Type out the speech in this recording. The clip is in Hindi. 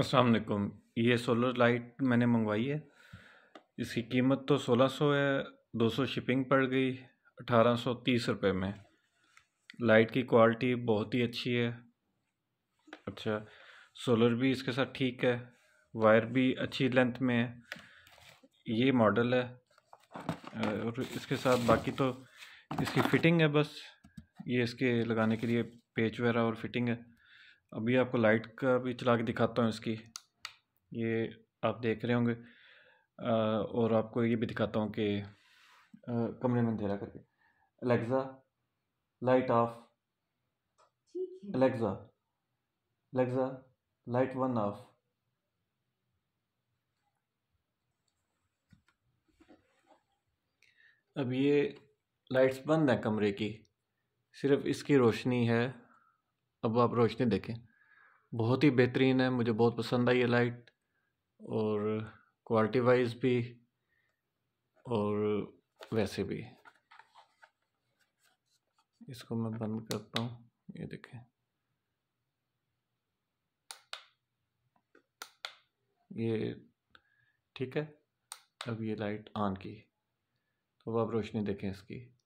असलकुम ये सोलर लाइट मैंने मंगवाई है इसकी कीमत तो 1600 है 200 शिपिंग पड़ गई 1830 रुपए में लाइट की क्वालिटी बहुत ही अच्छी है अच्छा सोलर भी इसके साथ ठीक है वायर भी अच्छी लेंथ में है ये मॉडल है और इसके साथ बाकी तो इसकी फ़िटिंग है बस ये इसके लगाने के लिए पेच वगैरह और फिटिंग है अभी आपको लाइट का भी चला के दिखाता हूँ इसकी ये आप देख रहे होंगे और आपको ये भी दिखाता हूँ कि कमरे में अंधेरा करके Alexa light off Alexa Alexa light one off अब ये लाइट्स बंद है कमरे की सिर्फ इसकी रोशनी है अब आप रोशनी देखें बहुत ही बेहतरीन है मुझे बहुत पसंद आई ये लाइट और क्वालिटी वाइज भी और वैसे भी इसको मैं बंद करता हूँ ये देखें ये ठीक है अब ये लाइट ऑन की तो अब आप रोशनी देखें इसकी